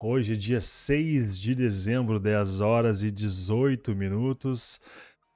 Hoje, dia 6 de dezembro, 10 horas e 18 minutos.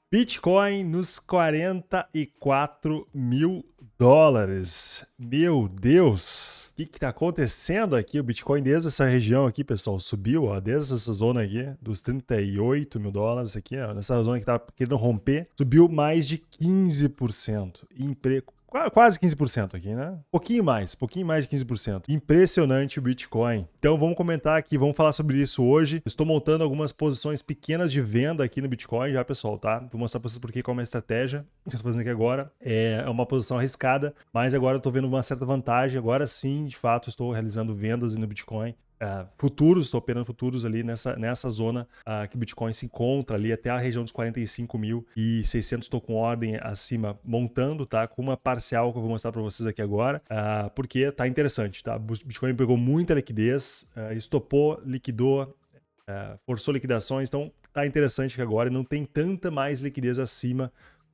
Bitcoin nos 44 mil dólares. Meu Deus! O que está acontecendo aqui? O Bitcoin desde essa região aqui, pessoal, subiu, ó, desde essa zona aqui, dos 38 mil dólares aqui, ó, nessa zona que estava tá querendo romper, subiu mais de 15%. Emprego quase 15% aqui, né? Pouquinho mais, pouquinho mais de 15%. Impressionante o Bitcoin. Então vamos comentar aqui, vamos falar sobre isso hoje. Estou montando algumas posições pequenas de venda aqui no Bitcoin já, pessoal, tá? Vou mostrar para vocês porque qual é a minha estratégia o que eu estou fazendo aqui agora. É, é uma posição arriscada, mas agora eu estou vendo uma certa vantagem. Agora sim, de fato, estou realizando vendas no Bitcoin uh, futuros, estou operando futuros ali nessa, nessa zona uh, que Bitcoin se encontra ali até a região dos 45.600. Estou com ordem acima montando, tá? Com uma parcial que eu vou mostrar para vocês aqui agora, uh, porque tá interessante, tá? Bitcoin pegou muita liquidez, ah, estopou, liquidou, forçou liquidações, então tá interessante que agora não tem tanta mais liquidez acima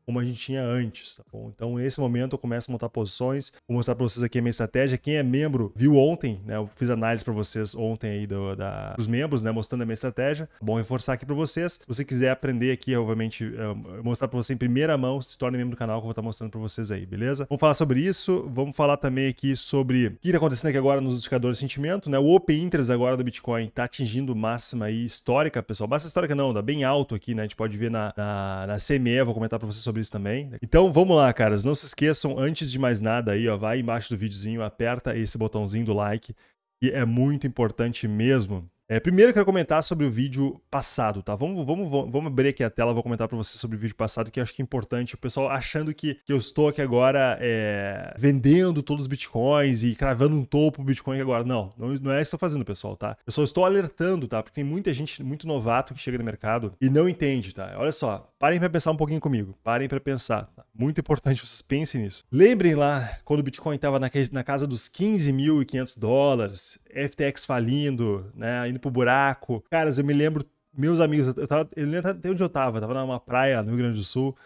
como a gente tinha antes, tá bom? Então, nesse momento, eu começo a montar posições, vou mostrar para vocês aqui a minha estratégia. Quem é membro viu ontem, né? Eu fiz análise para vocês ontem aí do, da, dos membros, né? Mostrando a minha estratégia. Bom reforçar aqui para vocês. Se você quiser aprender aqui, obviamente, eh, mostrar para você em primeira mão, se torne membro do canal que eu vou estar tá mostrando para vocês aí, beleza? Vamos falar sobre isso. Vamos falar também aqui sobre o que está acontecendo aqui agora nos indicadores de sentimento, né? O Open Interest agora do Bitcoin está atingindo máxima aí histórica, pessoal. Máxima histórica não, dá tá bem alto aqui, né? A gente pode ver na, na, na CME, vou comentar para vocês sobre sobre isso também. Então vamos lá, caras. Não se esqueçam, antes de mais nada aí, ó, vai embaixo do videozinho, aperta esse botãozinho do like, que é muito importante mesmo. É, primeiro eu quero comentar sobre o vídeo passado, tá? Vamos, vamos, vamos abrir aqui a tela, vou comentar para você sobre o vídeo passado, que eu acho que é importante. O pessoal achando que, que eu estou aqui agora é, vendendo todos os bitcoins e cravando um topo Bitcoin agora. Não, não, não é isso que eu estou fazendo, pessoal, tá? Eu só estou alertando, tá? Porque tem muita gente, muito novato que chega no mercado e não entende, tá? Olha só, Parem para pensar um pouquinho comigo. Parem para pensar. Tá? Muito importante vocês pensem nisso. Lembrem lá quando o Bitcoin estava na, casa dos 15.500 dólares, FTX falindo, né, indo pro buraco. Caras, eu me lembro, meus amigos, eu, tava, eu lembro até onde eu tava. Eu tava numa praia no Rio Grande do Sul.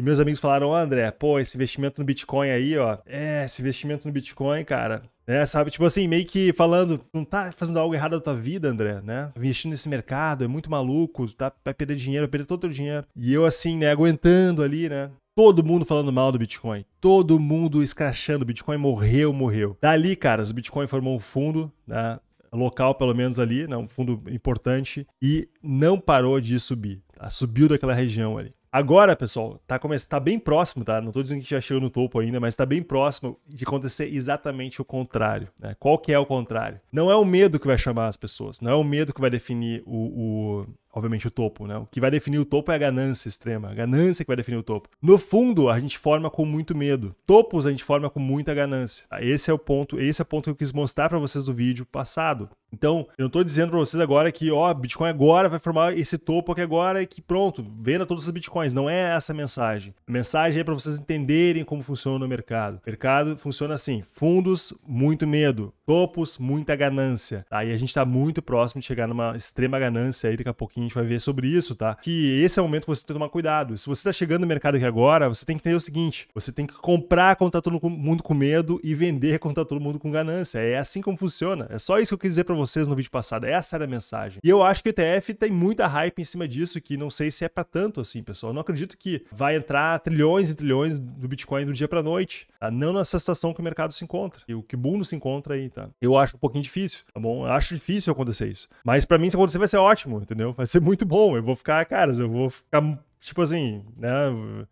E meus amigos falaram, André, pô, esse investimento no Bitcoin aí, ó. É, esse investimento no Bitcoin, cara. É, sabe? Tipo assim, meio que falando, não tá fazendo algo errado da tua vida, André, né? Investindo nesse mercado, é muito maluco, tá? Vai perder dinheiro, vai perder todo o teu dinheiro. E eu, assim, né, aguentando ali, né? Todo mundo falando mal do Bitcoin. Todo mundo escrachando. Bitcoin morreu, morreu. Dali, cara o Bitcoin formou um fundo, né? Local, pelo menos ali, né? Um fundo importante. E não parou de subir. Tá? Subiu daquela região ali. Agora, pessoal, tá, come... tá bem próximo, tá? Não tô dizendo que já chegou no topo ainda, mas tá bem próximo de acontecer exatamente o contrário. Né? Qual que é o contrário? Não é o medo que vai chamar as pessoas, não é o medo que vai definir o, o obviamente, o topo, né? O que vai definir o topo é a ganância extrema. A ganância que vai definir o topo. No fundo, a gente forma com muito medo. Topos a gente forma com muita ganância. Ah, esse é o ponto, esse é o ponto que eu quis mostrar para vocês do vídeo passado. Então, eu não tô dizendo para vocês agora que, ó, Bitcoin agora vai formar esse topo aqui agora e que pronto, venda todos os Bitcoins. Não é essa a mensagem. A mensagem é para vocês entenderem como funciona o mercado. O mercado funciona assim: fundos, muito medo. Topos, muita ganância. Aí tá? a gente tá muito próximo de chegar numa extrema ganância aí daqui a pouquinho que a gente vai ver sobre isso, tá? Que esse é o momento que você tem que tomar cuidado. Se você tá chegando no mercado aqui agora, você tem que entender o seguinte: você tem que comprar quando tá todo mundo com medo e vender quando tá todo mundo com ganância. É assim como funciona. É só isso que eu quis dizer para vocês no vídeo passado. É essa era a mensagem. E eu acho que o ETF tem muita hype em cima disso, que não sei se é para tanto assim, pessoal. Eu não acredito que vai entrar trilhões e trilhões do Bitcoin do dia para noite. Tá? Não nessa situação que o mercado se encontra. E o que o mundo se encontra aí, tá? Eu acho um pouquinho difícil, tá bom? Eu acho difícil acontecer isso. Mas para mim, se acontecer, vai ser ótimo, entendeu? Vai ser muito bom. Eu vou ficar, cara, eu vou ficar tipo assim, né?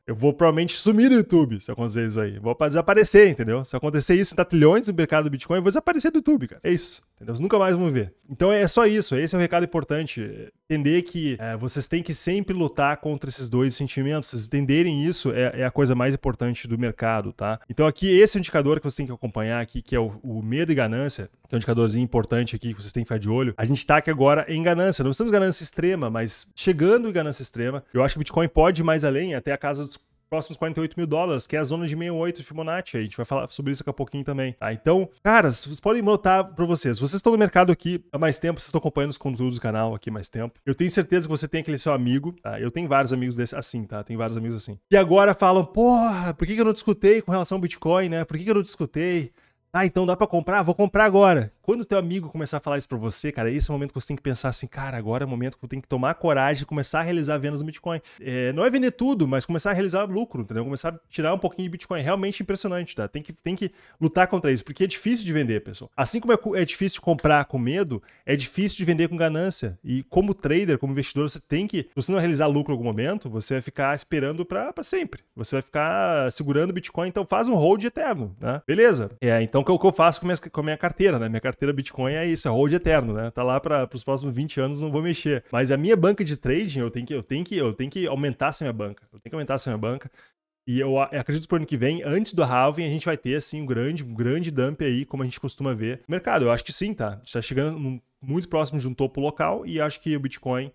Eu vou provavelmente sumir do YouTube se acontecer isso aí. Vou desaparecer, entendeu? Se acontecer isso em trilhões no mercado do Bitcoin, eu vou desaparecer do YouTube, cara. É isso. Entendeu? Vocês nunca mais vão ver. Então é só isso. Esse é um recado importante. Entender que é, vocês têm que sempre lutar contra esses dois sentimentos. Vocês entenderem isso é, é, a coisa mais importante do mercado, tá? Então aqui, esse é indicador que vocês têm que acompanhar aqui, que é o, o medo e ganância, que é um indicadorzinho importante aqui que vocês têm que ficar de olho. A gente tá aqui agora em ganância. Não estamos ganância extrema, mas chegando em ganância extrema, eu acho que o Bitcoin pode ir mais além, até a casa dos próximos 48 mil dólares, que é a zona de 68 de Fibonacci. A gente vai falar sobre isso daqui a pouquinho também. Tá? Então, caras, vocês podem notar para vocês. Vocês estão no mercado aqui há mais tempo, vocês estão acompanhando os conteúdos do canal aqui há mais tempo. Eu tenho certeza que você tem aquele seu amigo. Tá? Eu tenho vários amigos desse assim, tá? Tem vários amigos assim. E agora falam, porra, por que, eu não discutei com relação ao Bitcoin, né? Por que eu não discutei? Ah, então dá para comprar? Vou comprar agora. Quando teu amigo começar a falar isso para você, cara, esse é o momento que você tem que pensar assim, cara, agora é o momento que eu tenho que tomar coragem e começar a realizar vendas no Bitcoin. É, não é vender tudo, mas começar a realizar lucro, entendeu? Começar a tirar um pouquinho de Bitcoin. É realmente impressionante, tá? Tem que, tem que lutar contra isso, porque é difícil de vender, pessoal. Assim como é, é difícil comprar com medo, é difícil de vender com ganância. E como trader, como investidor, você tem que... Se você não realizar lucro em algum momento, você vai ficar esperando para sempre. Você vai ficar segurando Bitcoin, então faz um hold eterno, né? Beleza? É, então então, o que, eu faço com, com a minha carteira, né? Minha carteira Bitcoin é isso, é hold eterno, né? Tá lá para os próximos 20 anos, não vou mexer. Mas a minha banca de trading, eu tenho que, eu tenho que, eu tenho que aumentar essa minha banca. Eu tenho que aumentar essa minha banca. E eu acredito que pro ano que vem, antes do halving, a gente vai ter, assim, um grande, um grande dump aí, como a gente costuma ver. mercado, eu acho que sim, tá? Está chegando muito próximo de um topo local e acho que o Bitcoin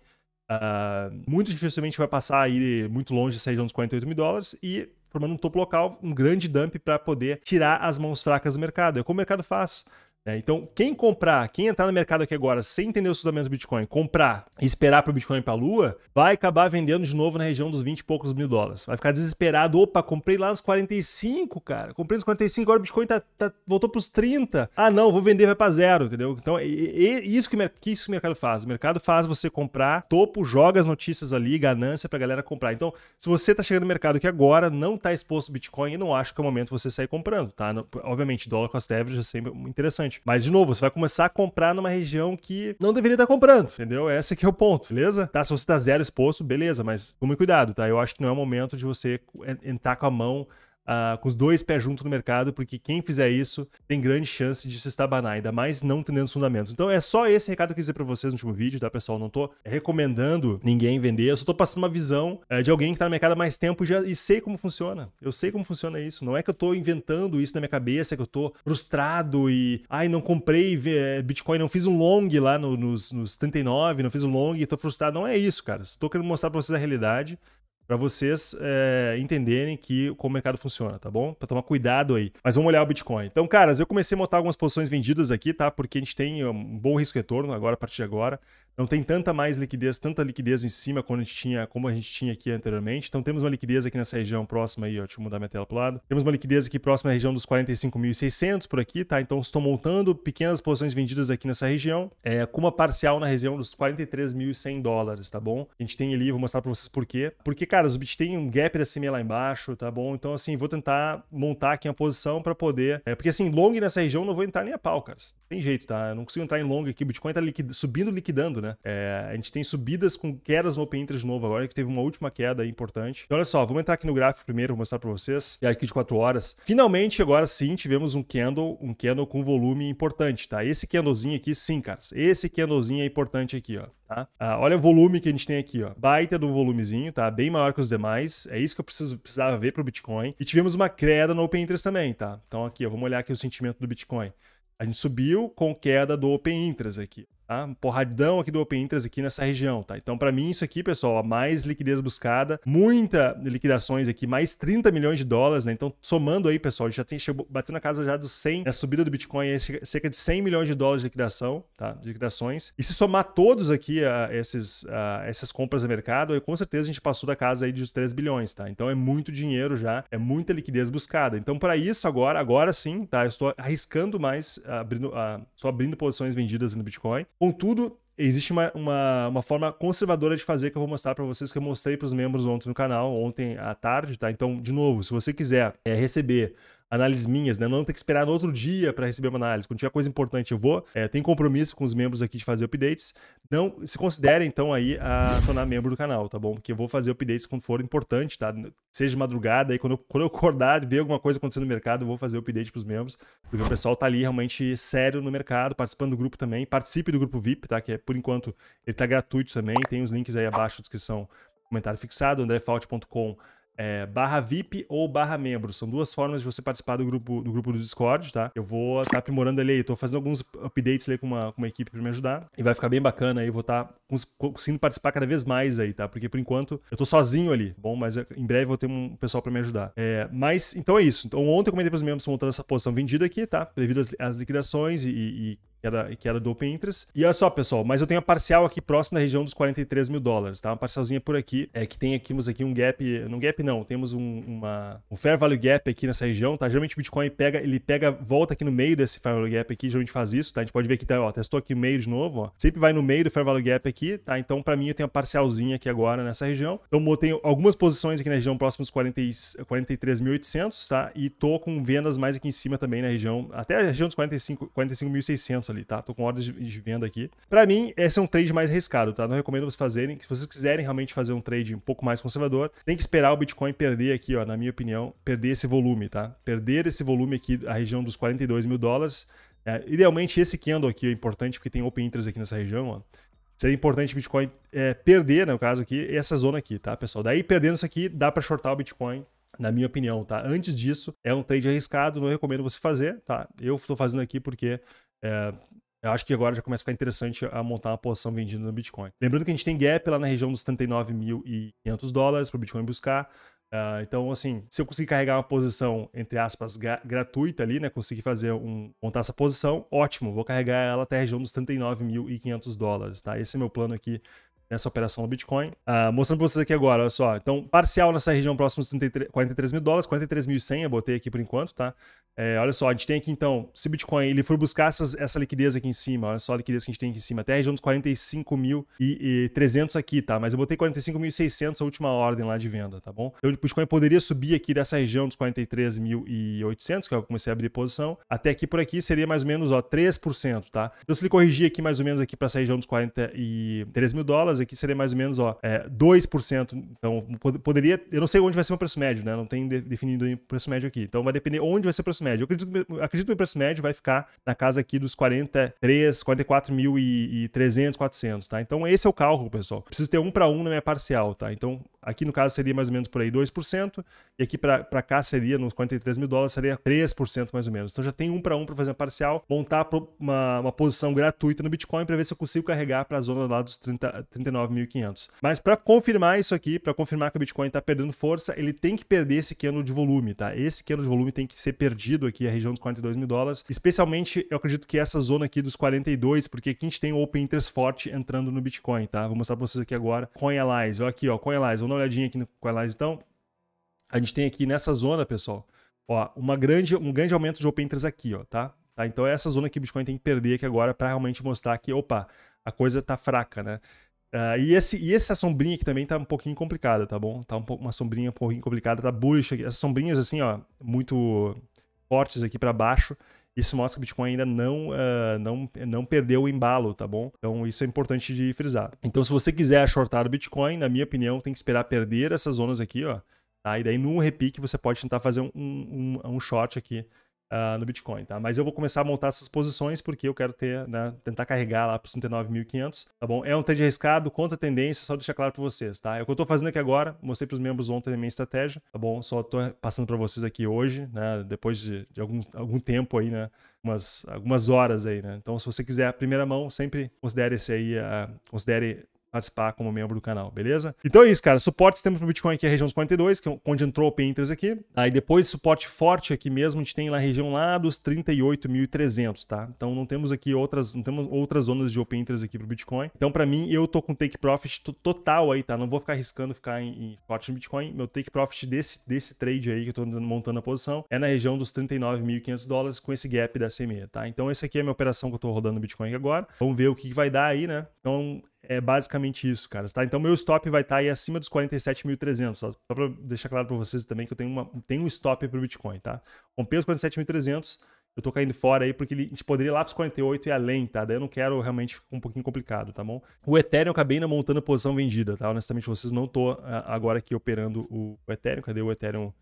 uh, muito dificilmente vai passar aí muito longe de sair dos 48 mil dólares e formando um topo local, um grande dump para poder tirar as mãos fracas do mercado. É como o mercado faz. É, então, quem comprar, quem entrar no mercado aqui agora sem entender o fundamento do Bitcoin, comprar e esperar para o Bitcoin para a lua, vai acabar vendendo de novo na região dos 20 e poucos mil dólares. Vai ficar desesperado. Opa, comprei lá nos 45, cara. Comprei nos 45, agora o Bitcoin tá, tá voltou para os 30. Ah, não, vou vender, vai para zero, entendeu? Então, é, é isso que, que isso que o mercado faz. O mercado faz você comprar, topo, joga as notícias ali, ganância para a galera comprar. Então, se você está chegando no mercado aqui agora, não está exposto ao Bitcoin, eu não acho que é o momento você sair comprando, tá? Obviamente, dólar cost average é sempre interessante. Mas, de novo, você vai começar a comprar numa região que não deveria estar comprando, entendeu? Esse que é o ponto, beleza? Tá, se você tá zero exposto, beleza, mas tome cuidado, tá? Eu acho que não é o momento de você entrar com a mão uh, com os dois pés juntos no mercado, porque quem fizer isso tem grande chance de se estabanar, ainda mais não tendo os fundamentos. Então é só esse recado que eu quis dizer para vocês no último vídeo, tá, pessoal? Não tô recomendando ninguém vender, eu só tô passando uma visão uh, de alguém que tá no mercado há mais tempo e, já, e sei como funciona. Eu sei como funciona isso. Não é que eu tô inventando isso na minha cabeça, que eu tô frustrado e, ai, não comprei eh, Bitcoin, não fiz um long lá no, nos, nos 39, não fiz um long, tô frustrado. Não é isso, cara. Só tô querendo mostrar pra vocês a realidade para vocês é, entenderem que como o mercado funciona, tá bom? Para tomar cuidado aí. Mas vamos olhar o Bitcoin. Então, caras, eu comecei a montar algumas posições vendidas aqui, tá? Porque a gente tem eh, um bom risco retorno agora, a partir de agora não tem tanta mais liquidez, tanta liquidez em cima quando a gente tinha, como a gente tinha aqui anteriormente. Então temos uma liquidez aqui nessa região próxima aí, ó, deixa eu mudar minha tela para o lado. Temos uma liquidez aqui próxima à região dos 45.600 por aqui, tá? Então estou montando pequenas posições vendidas aqui nessa região, é, com uma parcial na região dos 43.100 dólares, tá bom? A gente tem ali, vou mostrar para vocês por quê. Porque, cara, os bits tem um gap da CME lá embaixo, tá bom? Então, assim, vou tentar montar aqui uma posição para poder... É, porque, assim, long nessa região não vou entrar nem a pau, cara. Tem jeito, tá? Eu não consigo entrar em long aqui, o Bitcoin tá liquid... subindo, liquidando, né? né? É, a gente tem subidas com quedas no Open Interest de novo agora, que teve uma última queda importante. Então, olha só, vamos entrar aqui no gráfico primeiro, vou mostrar para vocês. E aqui de 4 horas. Finalmente, agora sim, tivemos um candle, um candle com volume importante, tá? Esse candlezinho aqui, sim, caras. Esse candlezinho é importante aqui, ó. Tá? Ah, olha o volume que a gente tem aqui, ó. Baita do volumezinho, tá? Bem maior que os demais. É isso que eu preciso, precisava ver para o Bitcoin. E tivemos uma queda no Open Interest também, tá? Então aqui, ó, vamos olhar aqui o sentimento do Bitcoin. A gente subiu com queda do Open Interest aqui. Tá? Um porradão aqui do Open Interest aqui nessa região, tá? Então, para mim, isso aqui, pessoal, mais liquidez buscada, muita liquidações aqui, mais 30 milhões de dólares, né? Então, somando aí, pessoal, já tem, chegou, bateu na casa já dos 100, na né? subida do Bitcoin, é cerca de 100 milhões de dólares de liquidação, tá? De liquidações. E se somar todos aqui a, ah, esses, a, ah, essas compras de mercado, aí, com certeza a gente passou da casa aí dos 3 bilhões, tá? Então, é muito dinheiro já, é muita liquidez buscada. Então, para isso, agora, agora sim, tá? Eu estou arriscando mais, abrindo, a, ah, estou abrindo posições vendidas no Bitcoin, Contudo, existe uma, uma, uma, forma conservadora de fazer que eu vou mostrar para vocês, que eu mostrei para os membros ontem no canal, ontem à tarde, tá? Então, de novo, se você quiser é, receber análises minhas, né? Não ter que esperar no outro dia para receber uma análise. Quando tiver coisa importante, eu vou. É, tem compromisso com os membros aqui de fazer updates. Não se considere, então, aí a tornar membro do canal, tá bom? Porque eu vou fazer updates quando for importante, tá? Seja de madrugada, aí quando eu, quando eu acordar, ver alguma coisa acontecendo no mercado, eu vou fazer update pros membros, porque o pessoal tá ali realmente sério no mercado, participando do grupo também. Participe do grupo VIP, tá? Que é, por enquanto, ele tá gratuito também. Tem os links aí abaixo na descrição, comentário fixado, andrefalt.com.br é, barra VIP ou barra membro. São duas formas de você participar do grupo do, grupo do Discord, tá? Eu vou estar tá aprimorando ele aí. Tô fazendo alguns updates ali com uma, com uma equipe para me ajudar. E vai ficar bem bacana aí. Vou estar tá conseguindo participar cada vez mais aí, tá? Porque por enquanto eu tô sozinho ali. Tá bom, mas em breve vou ter um pessoal para me ajudar. É, mas então é isso. Então ontem eu comentei pros membros montando essa posição vendida aqui, tá? Devido às, liquidações e, e que era, que era do Open Interest. E olha só, pessoal, mas eu tenho a parcial aqui próximo da região dos 43 mil dólares, tá? Uma parcialzinha por aqui, é que tem aqui, temos aqui um gap, não gap não, temos um, uma, um fair value gap aqui nessa região, tá? Geralmente o Bitcoin pega, ele pega, volta aqui no meio desse fair value gap aqui, geralmente faz isso, tá? A gente pode ver que tá, ó, testou aqui no meio de novo, ó. Sempre vai no meio do fair value gap aqui, tá? Então, para mim, eu tenho a parcialzinha aqui agora nessa região. Então, eu tenho algumas posições aqui na região próxima dos 43.800, tá? E tô com vendas mais aqui em cima também na região, até a região dos 45.600 45, 45 ali ali, tá? Tô com ordens de venda aqui. Para mim, esse é um trade mais arriscado, tá? Não recomendo vocês fazerem. Se vocês quiserem realmente fazer um trade um pouco mais conservador, tem que esperar o Bitcoin perder aqui, ó, na minha opinião, perder esse volume, tá? Perder esse volume aqui, a região dos 42 mil dólares. É, idealmente, esse candle aqui é importante, porque tem open interest aqui nessa região, ó seria importante o Bitcoin é, perder, né, no caso aqui, essa zona aqui, tá, pessoal? Daí, perdendo isso aqui, dá para shortar o Bitcoin, na minha opinião, tá? Antes disso, é um trade arriscado, não recomendo você fazer, tá? Eu estou fazendo aqui porque é, eu acho que agora já começa a ficar interessante a montar uma posição vendida no Bitcoin. Lembrando que a gente tem gap lá na região dos 39.500 dólares para o Bitcoin buscar. Uh, então, assim, se eu conseguir carregar uma posição, entre aspas, gratuita ali, né? Conseguir fazer um. montar essa posição, ótimo, vou carregar ela até a região dos 39.500 dólares, tá? Esse é meu plano aqui nessa operação do Bitcoin. Uh, mostrando para vocês aqui agora, olha só. Então, parcial nessa região próximo dos 33, 43 mil dólares, 43.100 eu botei aqui por enquanto, tá? É, olha só, a gente tem aqui então, se o Bitcoin ele for buscar essas, essa liquidez aqui em cima, olha só a liquidez que a gente tem aqui em cima, até a região dos 45.300 aqui, tá? Mas eu botei 45.600 a última ordem lá de venda, tá bom? Então o Bitcoin poderia subir aqui dessa região dos 43.800, é que eu comecei a abrir posição, até aqui por aqui seria mais ou menos, ó, 3%, tá? Então se ele corrigir aqui mais ou menos aqui para essa região dos 43 mil dólares, aqui seria mais ou menos ó, é, 2%. Então, poderia. Eu não sei onde vai ser o preço médio, né? Não tem de, definido o preço médio aqui. Então vai depender onde vai ser o preço médio. Eu acredito, acredito que o preço médio vai ficar na casa aqui dos 43, 44 mil e, e 300, 400, tá? Então esse é o cálculo, pessoal. Preciso ter um para um na minha parcial, tá? Então aqui no caso seria mais ou menos por aí 2%, e aqui para cá seria, nos 43 mil dólares, seria 3% mais ou menos. Então já tem um para um para fazer a parcial, montar uma, uma posição gratuita no Bitcoin para ver se eu consigo carregar para a zona lá dos 30, 30 139.500. Mas para confirmar isso aqui, para confirmar que o Bitcoin está perdendo força, ele tem que perder esse cano de volume, tá? Esse cano de volume tem que ser perdido aqui, a região dos 42 mil dólares. Especialmente, eu acredito que essa zona aqui dos 42, porque aqui a gente tem o Open Interest forte entrando no Bitcoin, tá? Vou mostrar para vocês aqui agora. CoinAlize, ó, aqui, ó, CoinAlize. Vamos dar uma olhadinha aqui no CoinAlize, então. A gente tem aqui nessa zona, pessoal, ó, uma grande, um grande aumento de Open Interest aqui, ó, tá? Tá, então é essa zona que o Bitcoin tem que perder aqui agora para realmente mostrar que, opa, a coisa tá fraca, né? Uh, e, esse, e essa sombrinha aqui também tá um pouquinho complicada, tá bom? Tá um pouco, uma sombrinha um pouquinho complicada, tá bullish aqui. Essas sombrinhas assim, ó, muito fortes aqui para baixo. Isso mostra que o Bitcoin ainda não, uh, não, não perdeu o embalo, tá bom? Então isso é importante de frisar. Então se você quiser shortar o Bitcoin, na minha opinião, tem que esperar perder essas zonas aqui, ó. Tá? E daí no repique você pode tentar fazer um, um, um short aqui uh, no Bitcoin, tá? Mas eu vou começar a montar essas posições porque eu quero ter, né, tentar carregar lá para os 39.500, tá bom? É um trade arriscado, contra a tendência, só deixar claro para vocês, tá? É o que eu estou fazendo aqui agora, mostrei para os membros ontem a minha estratégia, tá bom? Só estou passando para vocês aqui hoje, né, depois de, de algum, algum tempo aí, né, umas, algumas horas aí, né? Então, se você quiser a primeira mão, sempre considere esse aí, uh, considere participar como membro do canal, beleza? Então é isso, cara. Suporte temos para o Bitcoin aqui é a região dos 42, que é onde entrou o Open Interest aqui. Aí depois suporte forte aqui mesmo, a gente tem lá a região lá dos 38.300, tá? Então não temos aqui outras, não temos outras zonas de Open Interest aqui o Bitcoin. Então para mim, eu tô com take profit total aí, tá? Não vou ficar arriscando ficar em, em short no Bitcoin. Meu take profit desse, desse trade aí que eu tô montando a posição é na região dos 39.500 dólares com esse gap da CME, tá? Então essa aqui é a minha operação que eu tô rodando no Bitcoin agora. Vamos ver o que, que vai dar aí, né? Então é basicamente isso, cara, tá? Então meu stop vai estar tá aí acima dos 47.300, só, só para deixar claro para vocês também que eu tenho, uma, tenho um stop para o Bitcoin, tá? Rompeu os 47.300, eu tô caindo fora aí porque ele, a gente poderia ir lá para os 48 e além, tá? Daí eu não quero realmente ficar um pouquinho complicado, tá bom? O Ethereum eu acabei ainda montando posição vendida, tá? Honestamente, vocês não tô ah, agora aqui operando o Ethereum. Cadê o Ethereum?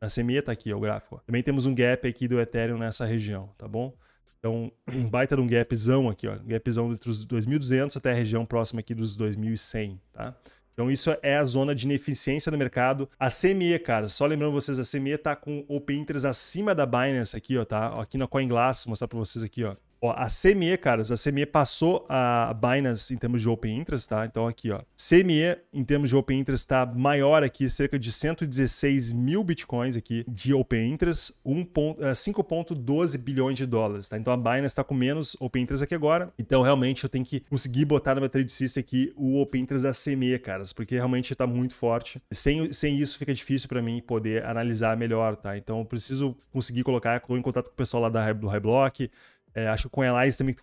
A CME tá aqui, ó, o gráfico. Também temos um gap aqui do Ethereum nessa região, tá bom? Então, um baita de um gapzão aqui, ó. Gapzão entre os 2.200 até a região próxima aqui dos 2.100, tá? Então, isso é a zona de ineficiência do mercado. A CME, cara, só lembrando vocês, a CME tá com open interest acima da Binance aqui, ó, tá? Aqui na CoinGlass, vou mostrar para vocês aqui, ó. Ó, a CME, caras, a CME passou a Binance em termos de Open Interest, tá? Então aqui, ó. CME, em termos de Open Interest, está maior aqui, cerca de 116 mil bitcoins aqui de Open Interest, 5,12 eh, bilhões de dólares, tá? Então a Binance está com menos Open Interest aqui agora. Então realmente eu tenho que conseguir botar na minha trade system aqui o Open Interest da CME, caras, porque realmente está muito forte. Sem, sem isso fica difícil para mim poder analisar melhor, tá? Então eu preciso conseguir colocar, tô em contato com o pessoal lá da, do Highblock, é, acho que com Elias também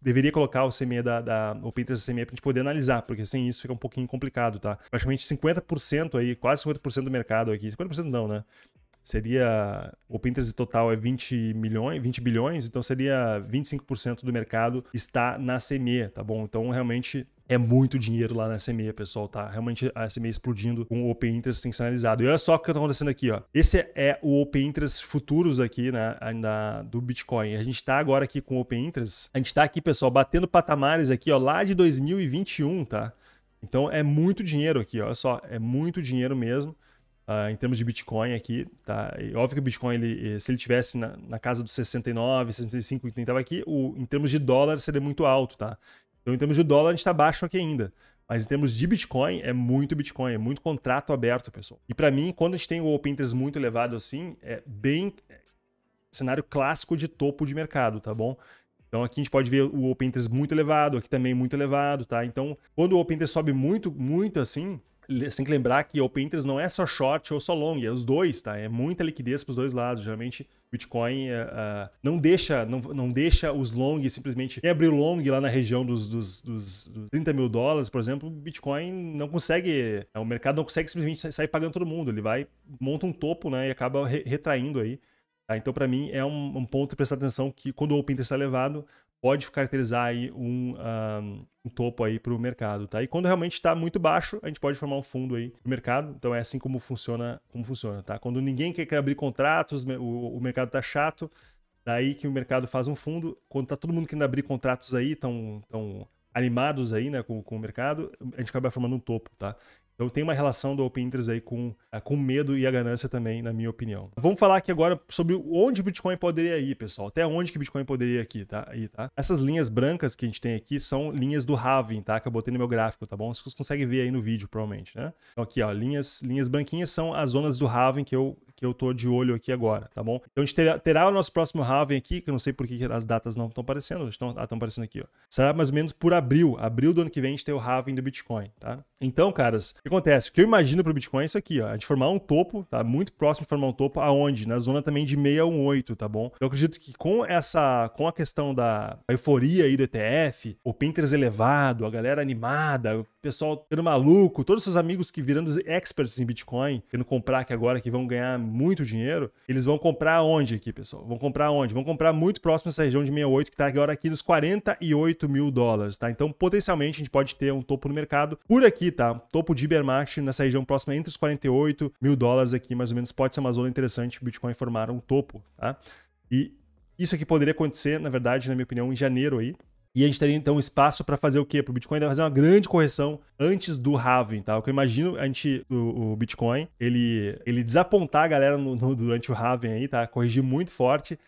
deveria colocar o CME da, da o Pinterest CME para a gente poder analisar, porque sem isso fica um pouquinho complicado, tá? Praticamente 50% aí, quase 50% do mercado aqui, 50% não, né? Seria o Pinterest total é 20 milhões, 20 bilhões, então seria 25% do mercado está na CME, tá bom? Então realmente é muito dinheiro lá na SME, pessoal, tá? Realmente a SME explodindo com o Open Interest tensionalizado. E olha só o que tá acontecendo aqui, ó. Esse é o Open Interest futuros aqui, né, da, do Bitcoin. A gente tá agora aqui com o Open Interest. A gente tá aqui, pessoal, batendo patamares aqui, ó, lá de 2021, tá? Então é muito dinheiro aqui, ó. olha só, é muito dinheiro mesmo. Uh, em termos de Bitcoin aqui, tá? E óbvio que o Bitcoin, ele, eh, se ele tivesse na, na casa dos 69, 65 que estava aqui, o, em termos de dólar seria muito alto, tá? Então, em termos de dólar, a gente está baixo aqui ainda. Mas em termos de Bitcoin, é muito Bitcoin, é muito contrato aberto, pessoal. E para mim, quando a gente tem o open interest muito elevado assim, é bem é, cenário clássico de topo de mercado, tá bom? Então aqui a gente pode ver o open interest muito elevado, aqui também muito elevado, tá? Então, quando o open interest sobe muito, muito assim, tem que lembrar que open interest não é só short ou só long, é os dois, tá? É muita liquidez para os dois lados. Geralmente, Bitcoin uh, não deixa não, não deixa os long simplesmente quem abrir long lá na região dos, dos, dos, dos 30 mil dólares, por exemplo, Bitcoin não consegue, é, o mercado não consegue simplesmente sair pagando todo mundo. Ele vai, monta um topo, né? E acaba re retraindo aí. Tá? Então, para mim, é um, um ponto de prestar atenção que quando o open interest está elevado, pode caracterizar aí um, um, ah, um topo aí para o mercado, tá? E quando realmente está muito baixo, a gente pode formar um fundo aí para mercado. Então é assim como funciona, como funciona, tá? Quando ninguém quer abrir contratos, o, o mercado está chato, daí que o mercado faz um fundo. Quando está todo mundo querendo abrir contratos aí, tão, tão animados aí, né, com, com o mercado, a gente acaba formando um topo, tá? Então tem uma relação do Open Interest aí com, ah, com medo e a ganância também, na minha opinião. Vamos falar aqui agora sobre onde o Bitcoin poderia ir, pessoal. Até onde que o Bitcoin poderia aqui, tá? Ir, tá? Essas linhas brancas que a gente tem aqui são linhas do halving, tá? Que eu botei no meu gráfico, tá bom? Vocês conseguem ver aí no vídeo, provavelmente, né? Então aqui, ó, linhas, linhas branquinhas são as zonas do halving que eu que eu tô de olho aqui agora, tá bom? Então a gente terá, terá o nosso próximo halving aqui, que eu não sei por que as datas não estão aparecendo, estão ah, aparecendo aqui, ó. Será mais ou menos por abril, abril do ano que vem a gente tem o halving do Bitcoin, tá? Então, caras, o que acontece? O que eu imagino pro Bitcoin é isso aqui, ó, a é gente formar um topo, tá? Muito próximo de formar um topo, aonde? Na zona também de 618, tá bom? Eu acredito que com essa, com a questão da euforia aí do ETF, o Pinterest elevado, a galera animada, o pessoal tendo maluco, todos seus amigos que virando experts em Bitcoin, querendo comprar aqui agora, que vão ganhar muito dinheiro, eles vão comprar onde aqui, pessoal? Vão comprar onde? Vão comprar muito próximo essa região de 68, que está agora aqui nos 48 mil dólares, tá? Então, potencialmente, a gente pode ter um topo no mercado por aqui, tá? Topo de Ibermax nessa região próxima entre os 48 mil dólares aqui, mais ou menos, pode ser uma zona interessante, Bitcoin formar um topo, tá? E isso aqui poderia acontecer, na verdade, na minha opinião, em janeiro aí, e a gente teria então espaço para fazer o quê? Para o Bitcoin né? fazer uma grande correção antes do halving, tá? O que eu imagino a gente, o, o Bitcoin, ele, ele desapontar a galera no, no, durante o halving aí, tá? Corrigir muito forte.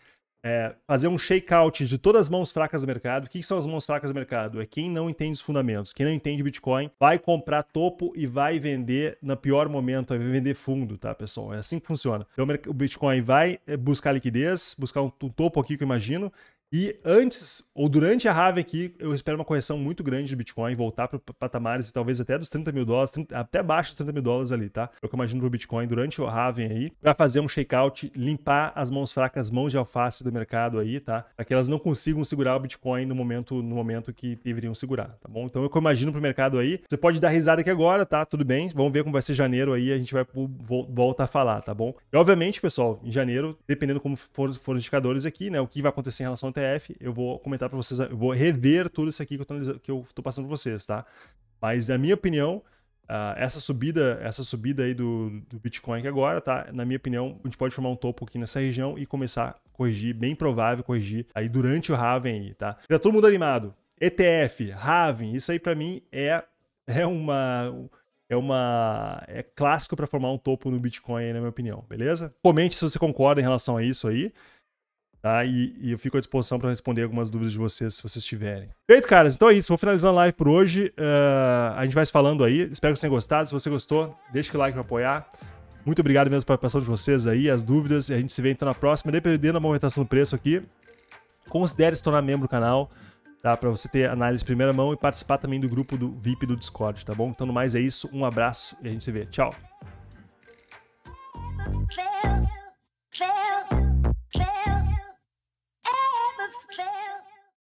É, fazer um shakeout de todas as mãos fracas do mercado. O que, são as mãos fracas do mercado? É quem não entende os fundamentos, quem não entende Bitcoin, vai comprar topo e vai vender no pior momento, vai vender fundo, tá, pessoal? É assim que funciona. Então o Bitcoin vai é, buscar liquidez, buscar um, um topo aqui que eu imagino, e antes ou durante a rave aqui, eu espero uma correção muito grande de Bitcoin, voltar para patamares e talvez até dos 30 mil dólares, 30, até abaixo dos 30 mil dólares ali, tá? É o que eu imagino para o Bitcoin durante o halving aí, para fazer um shakeout, limpar as mãos fracas, mãos de alface do mercado aí, tá? Para que elas não consigam segurar o Bitcoin no momento, no momento que deveriam segurar, tá bom? Então é o que eu imagino para o mercado aí. Você pode dar risada aqui agora, tá? Tudo bem. Vamos ver como vai ser janeiro aí, a gente vai voltar a falar, tá bom? E obviamente, pessoal, em janeiro, dependendo como foram for os indicadores aqui, né? O que vai acontecer em relação até eu vou comentar para vocês, eu vou rever tudo isso aqui que eu tô, que eu tô passando para vocês, tá? Mas na minha opinião, uh, essa subida, essa subida aí do, do Bitcoin aqui agora, tá? Na minha opinião, a gente pode formar um topo aqui nessa região e começar a corrigir, bem provável corrigir aí durante o Raven aí, tá? Tá todo mundo animado. ETF, Raven, isso aí para mim é é uma é uma é clássico para formar um topo no Bitcoin, aí, na minha opinião, beleza? Comente se você concorda em relação a isso aí. Tá? E, e eu fico à disposição para responder algumas dúvidas de vocês, se vocês tiverem. Feito, caras. Então é isso. Vou finalizando a live por hoje. Uh, a gente vai se falando aí. Espero que vocês tenham gostado. Se você gostou, deixa o like para apoiar. Muito obrigado mesmo pela participação de vocês aí, as dúvidas. E a gente se vê então na próxima. Dependendo da movimentação do preço aqui, considere se tornar membro do canal. Tá, para você ter análise primeira mão e participar também do grupo do VIP do Discord, tá bom? Então, no mais é isso, um abraço e a gente se vê. Tchau. fail, fail, fail. There.